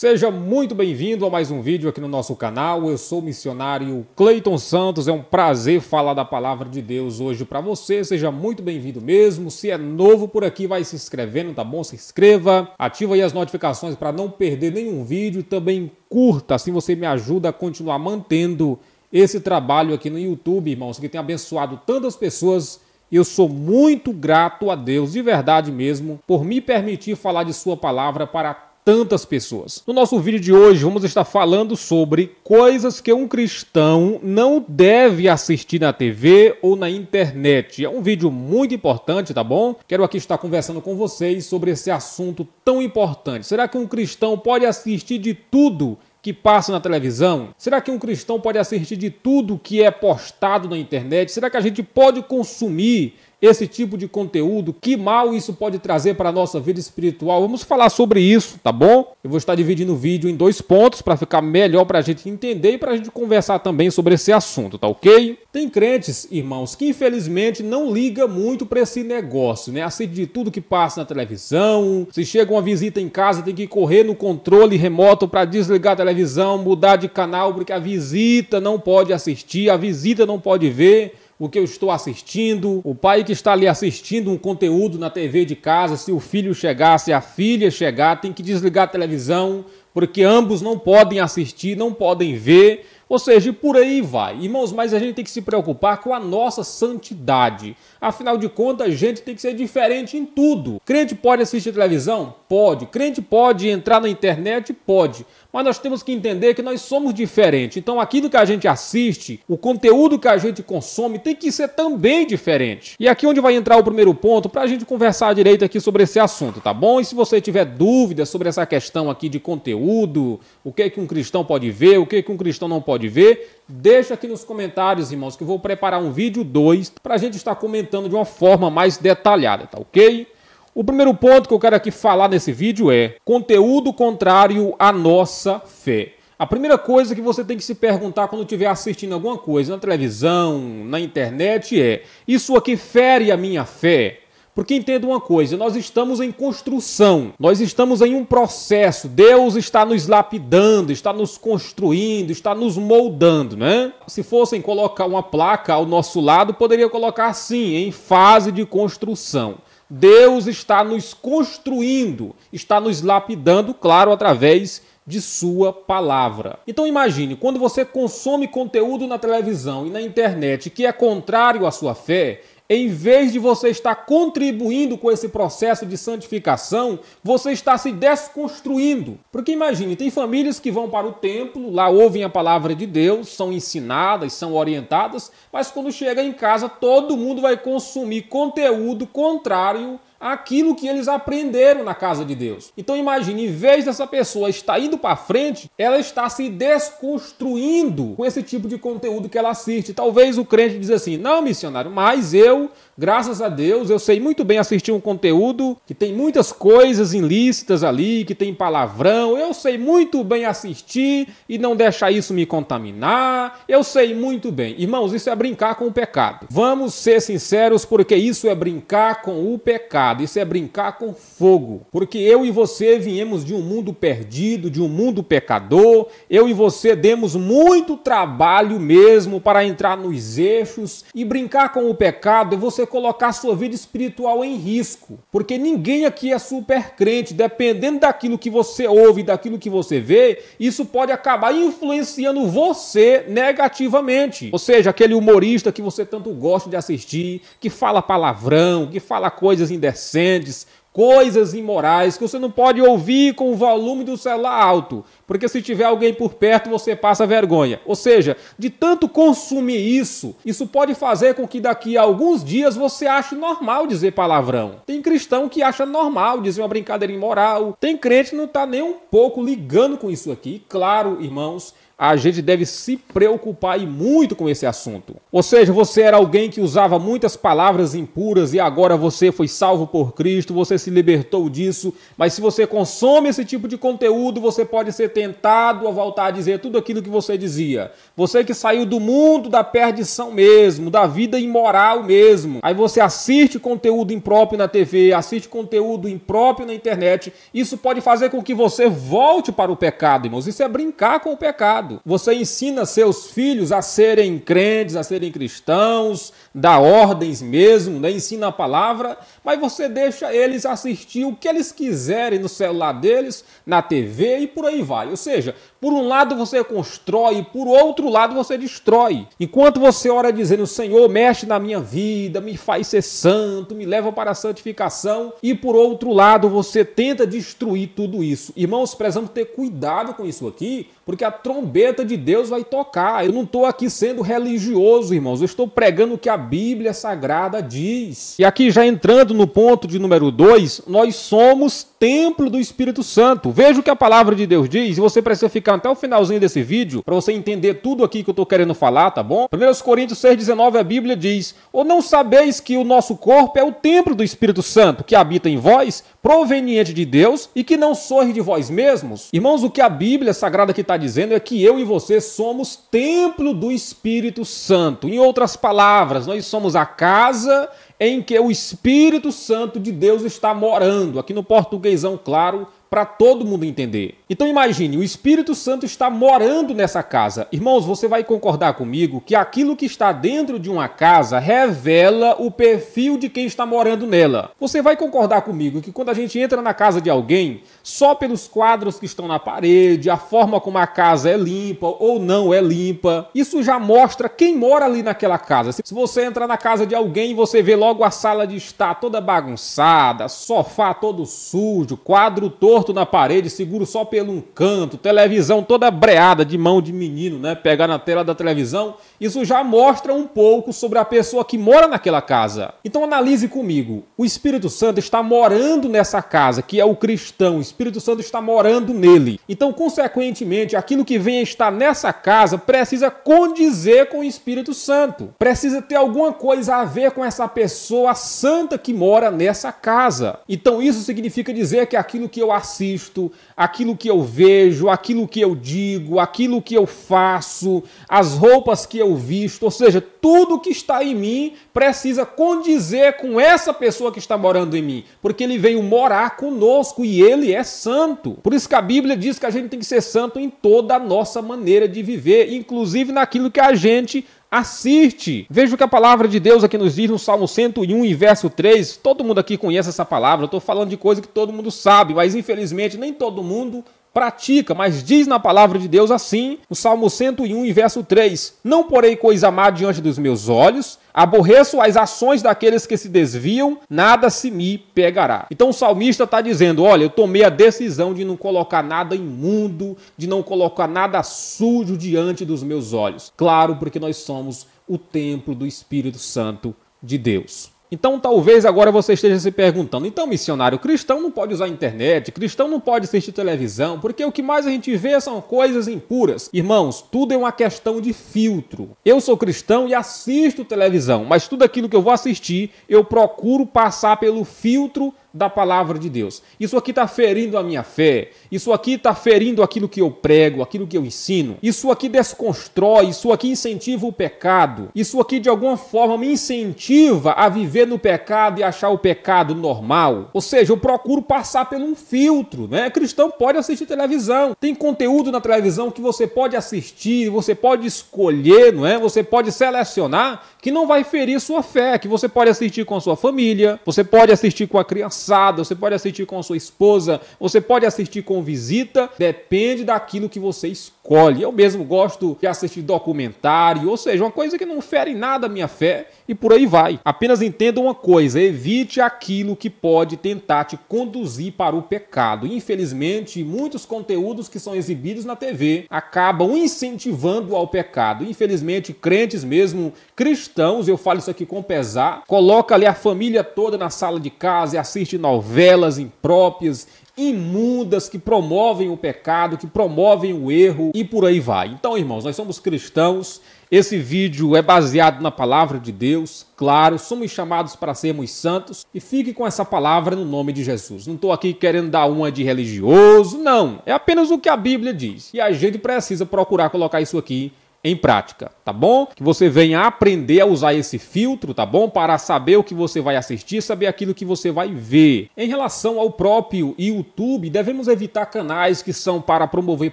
Seja muito bem-vindo a mais um vídeo aqui no nosso canal. Eu sou o missionário Cleiton Santos. É um prazer falar da palavra de Deus hoje para você. Seja muito bem-vindo mesmo. Se é novo por aqui, vai se inscrevendo, tá bom? Se inscreva, ativa aí as notificações para não perder nenhum vídeo. Também curta, assim você me ajuda a continuar mantendo esse trabalho aqui no YouTube, irmãos, que tem abençoado tantas pessoas. Eu sou muito grato a Deus, de verdade mesmo, por me permitir falar de Sua palavra para tantas pessoas. No nosso vídeo de hoje, vamos estar falando sobre coisas que um cristão não deve assistir na TV ou na internet. É um vídeo muito importante, tá bom? Quero aqui estar conversando com vocês sobre esse assunto tão importante. Será que um cristão pode assistir de tudo? que passa na televisão? Será que um cristão pode assistir de tudo que é postado na internet? Será que a gente pode consumir esse tipo de conteúdo, que mal isso pode trazer para a nossa vida espiritual. Vamos falar sobre isso, tá bom? Eu vou estar dividindo o vídeo em dois pontos para ficar melhor para a gente entender e para a gente conversar também sobre esse assunto, tá ok? Tem crentes, irmãos, que infelizmente não liga muito para esse negócio, né? Aceita de tudo que passa na televisão. Se chega uma visita em casa, tem que correr no controle remoto para desligar a televisão, mudar de canal, porque a visita não pode assistir, a visita não pode ver o que eu estou assistindo, o pai que está ali assistindo um conteúdo na TV de casa, se o filho chegar, se a filha chegar, tem que desligar a televisão, porque ambos não podem assistir, não podem ver ou seja, por aí vai. Irmãos, mas a gente tem que se preocupar com a nossa santidade. Afinal de contas, a gente tem que ser diferente em tudo. Crente pode assistir televisão? Pode. Crente pode entrar na internet? Pode. Mas nós temos que entender que nós somos diferentes. Então, aquilo que a gente assiste, o conteúdo que a gente consome, tem que ser também diferente. E aqui onde vai entrar o primeiro ponto para a gente conversar direito aqui sobre esse assunto, tá bom? E se você tiver dúvidas sobre essa questão aqui de conteúdo, o que é que um cristão pode ver, o que é que um cristão não pode pode ver. Deixa aqui nos comentários, irmãos, que eu vou preparar um vídeo 2 para a gente estar comentando de uma forma mais detalhada, tá ok? O primeiro ponto que eu quero aqui falar nesse vídeo é conteúdo contrário à nossa fé. A primeira coisa que você tem que se perguntar quando estiver assistindo alguma coisa na televisão, na internet é: isso aqui fere a minha fé? Porque entenda uma coisa, nós estamos em construção, nós estamos em um processo. Deus está nos lapidando, está nos construindo, está nos moldando, né? Se fossem colocar uma placa ao nosso lado, poderia colocar assim, em fase de construção. Deus está nos construindo, está nos lapidando, claro, através de sua palavra. Então imagine, quando você consome conteúdo na televisão e na internet que é contrário à sua fé, em vez de você estar contribuindo com esse processo de santificação, você está se desconstruindo. Porque imagine, tem famílias que vão para o templo, lá ouvem a palavra de Deus, são ensinadas, são orientadas, mas quando chega em casa, todo mundo vai consumir conteúdo contrário aquilo que eles aprenderam na casa de Deus. Então imagine, em vez dessa pessoa estar indo para frente, ela está se desconstruindo com esse tipo de conteúdo que ela assiste. Talvez o crente diz assim: "Não, missionário, mas eu, graças a Deus, eu sei muito bem assistir um conteúdo que tem muitas coisas ilícitas ali, que tem palavrão. Eu sei muito bem assistir e não deixar isso me contaminar. Eu sei muito bem. Irmãos, isso é brincar com o pecado. Vamos ser sinceros porque isso é brincar com o pecado pecado, isso é brincar com fogo. Porque eu e você viemos de um mundo perdido, de um mundo pecador, eu e você demos muito trabalho mesmo para entrar nos eixos e brincar com o pecado é você colocar sua vida espiritual em risco. Porque ninguém aqui é super crente, dependendo daquilo que você ouve, daquilo que você vê, isso pode acabar influenciando você negativamente. Ou seja, aquele humorista que você tanto gosta de assistir, que fala palavrão, que fala coisas indecentes Mercedes, coisas imorais que você não pode ouvir com o volume do celular alto, porque se tiver alguém por perto você passa vergonha. Ou seja, de tanto consumir isso, isso pode fazer com que daqui a alguns dias você ache normal dizer palavrão. Tem cristão que acha normal dizer uma brincadeira imoral, tem crente que não está nem um pouco ligando com isso aqui. Claro, irmãos, a gente deve se preocupar e muito com esse assunto. Ou seja, você era alguém que usava muitas palavras impuras e agora você foi salvo por Cristo, você se libertou disso, mas se você consome esse tipo de conteúdo, você pode ser tentado a voltar a dizer tudo aquilo que você dizia. Você que saiu do mundo da perdição mesmo, da vida imoral mesmo. Aí você assiste conteúdo impróprio na TV, assiste conteúdo impróprio na internet, isso pode fazer com que você volte para o pecado, irmãos. Isso é brincar com o pecado errado. Você ensina seus filhos a serem crentes, a serem cristãos, dá ordens mesmo, né? ensina a palavra, mas você deixa eles assistir o que eles quiserem no celular deles, na TV e por aí vai. Ou seja, por um lado você constrói, por outro lado você destrói. Enquanto você ora dizendo, Senhor, mexe na minha vida, me faz ser santo, me leva para a santificação, e por outro lado você tenta destruir tudo isso. Irmãos, precisamos ter cuidado com isso aqui, porque a trombeta trombeta de Deus vai tocar. Eu não estou aqui sendo religioso, irmãos. Eu estou pregando o que a Bíblia Sagrada diz. E aqui, já entrando no ponto de número 2, nós somos templo do Espírito Santo. Veja o que a palavra de Deus diz. E você precisa ficar até o finalzinho desse vídeo para você entender tudo aqui que eu estou querendo falar, tá bom? 1 Coríntios 6,19, a Bíblia diz: Ou não sabeis que o nosso corpo é o templo do Espírito Santo que habita em vós? proveniente de Deus e que não sorre de vós mesmos? Irmãos, o que a Bíblia Sagrada que está dizendo é que eu e você somos templo do Espírito Santo. Em outras palavras, nós somos a casa em que o Espírito Santo de Deus está morando. Aqui no portuguesão, claro, para todo mundo entender. Então imagine, o Espírito Santo está morando nessa casa. Irmãos, você vai concordar comigo que aquilo que está dentro de uma casa revela o perfil de quem está morando nela. Você vai concordar comigo que quando a gente entra na casa de alguém, só pelos quadros que estão na parede, a forma como a casa é limpa ou não é limpa, isso já mostra quem mora ali naquela casa. Se você entrar na casa de alguém, você vê logo a sala de estar toda bagunçada, sofá todo sujo, quadro todo torto na parede, seguro só pelo um canto, televisão toda breada de mão de menino, né? Pegar na tela da televisão isso já mostra um pouco sobre a pessoa que mora naquela casa. Então analise comigo. O Espírito Santo está morando nessa casa, que é o cristão. O Espírito Santo está morando nele. Então, consequentemente, aquilo que vem a estar nessa casa precisa condizer com o Espírito Santo. Precisa ter alguma coisa a ver com essa pessoa santa que mora nessa casa. Então, isso significa dizer que aquilo que eu assisto, aquilo que eu vejo, aquilo que eu digo, aquilo que eu faço, as roupas que eu eu visto, ou seja, tudo que está em mim precisa condizer com essa pessoa que está morando em mim, porque ele veio morar conosco e ele é santo. Por isso que a Bíblia diz que a gente tem que ser santo em toda a nossa maneira de viver, inclusive naquilo que a gente assiste. Veja o que a palavra de Deus aqui nos diz no Salmo 101 e verso 3. Todo mundo aqui conhece essa palavra. Eu estou falando de coisa que todo mundo sabe, mas infelizmente nem todo mundo pratica, mas diz na palavra de Deus assim, o Salmo 101 e verso 3: Não porei coisa má diante dos meus olhos, aborreço as ações daqueles que se desviam, nada se me pegará. Então o salmista está dizendo: Olha, eu tomei a decisão de não colocar nada imundo, de não colocar nada sujo diante dos meus olhos. Claro, porque nós somos o templo do Espírito Santo de Deus. Então talvez agora você esteja se perguntando: então, missionário, cristão não pode usar internet, cristão não pode assistir televisão, porque o que mais a gente vê são coisas impuras. Irmãos, tudo é uma questão de filtro. Eu sou cristão e assisto televisão, mas tudo aquilo que eu vou assistir, eu procuro passar pelo filtro da palavra de Deus. Isso aqui está ferindo a minha fé, isso aqui está ferindo aquilo que eu prego, aquilo que eu ensino, isso aqui desconstrói, isso aqui incentiva o pecado, isso aqui de alguma forma me incentiva a viver no pecado e achar o pecado normal. Ou seja, eu procuro passar por um filtro, né? Cristão pode assistir televisão, tem conteúdo na televisão que você pode assistir, você pode escolher, não é? Você pode selecionar que não vai ferir sua fé, que você pode assistir com a sua família, você pode assistir com a criança cansada, você pode assistir com a sua esposa, você pode assistir com visita, depende daquilo que você escolhe. Eu mesmo gosto de assistir documentário, ou seja, uma coisa que não fere nada a minha fé e por aí vai. Apenas entenda uma coisa, evite aquilo que pode tentar te conduzir para o pecado. Infelizmente, muitos conteúdos que são exibidos na TV acabam incentivando ao pecado. Infelizmente, crentes mesmo, cristãos, eu falo isso aqui com pesar, coloca ali a família toda na sala de casa e assiste novelas impróprias, imundas, que promovem o pecado, que promovem o erro e por aí vai. Então, irmãos, nós somos cristãos. Esse vídeo é baseado na palavra de Deus, claro, somos chamados para sermos santos e fique com essa palavra no nome de Jesus. Não estou aqui querendo dar uma de religioso, não. É apenas o que a Bíblia diz e a gente precisa procurar colocar isso aqui em prática, tá bom? Que você venha aprender a usar esse filtro, tá bom? Para saber o que você vai assistir, saber aquilo que você vai ver. Em relação ao próprio YouTube, devemos evitar canais que são para promover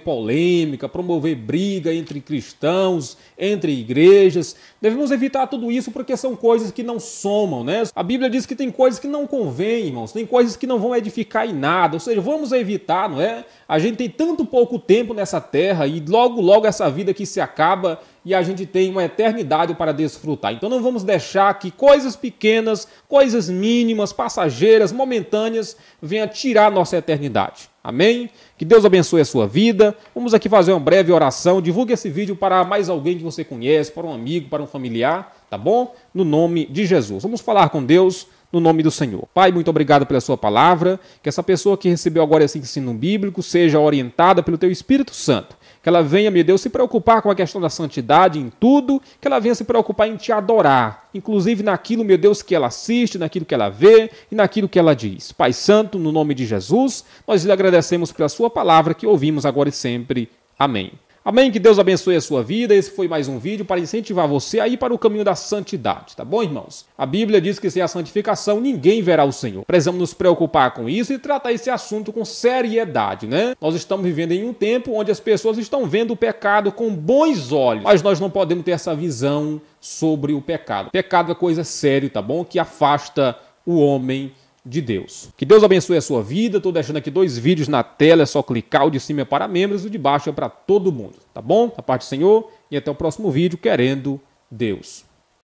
polêmica, promover briga entre cristãos, entre igrejas. Devemos evitar tudo isso porque são coisas que não somam, né? A Bíblia diz que tem coisas que não convêm, irmãos, tem coisas que não vão edificar em nada. Ou seja, vamos evitar, não é? A gente tem tanto pouco tempo nessa terra e logo logo essa vida que se acaba acaba e a gente tem uma eternidade para desfrutar. Então não vamos deixar que coisas pequenas, coisas mínimas, passageiras, momentâneas venham tirar nossa eternidade. Amém? Que Deus abençoe a sua vida. Vamos aqui fazer uma breve oração. Divulgue esse vídeo para mais alguém que você conhece, para um amigo, para um familiar, tá bom? No nome de Jesus. Vamos falar com Deus no nome do Senhor. Pai, muito obrigado pela sua palavra, que essa pessoa que recebeu agora esse ensino bíblico seja orientada pelo teu Espírito Santo que ela venha, meu Deus, se preocupar com a questão da santidade em tudo, que ela venha se preocupar em te adorar, inclusive naquilo, meu Deus, que ela assiste, naquilo que ela vê e naquilo que ela diz. Pai Santo, no nome de Jesus, nós lhe agradecemos pela sua palavra que ouvimos agora e sempre. Amém. Amém? Que Deus abençoe a sua vida. Esse foi mais um vídeo para incentivar você a ir para o caminho da santidade, tá bom, irmãos? A Bíblia diz que sem a santificação ninguém verá o Senhor. Precisamos nos preocupar com isso e tratar esse assunto com seriedade, né? Nós estamos vivendo em um tempo onde as pessoas estão vendo o pecado com bons olhos, mas nós não podemos ter essa visão sobre o pecado. Pecado é coisa séria, tá bom? Que afasta o homem de Deus. Que Deus abençoe a sua vida. Estou deixando aqui dois vídeos na tela, é só clicar. O de cima é para membros, o de baixo é para todo mundo, tá bom? A parte do Senhor e até o próximo vídeo, querendo Deus.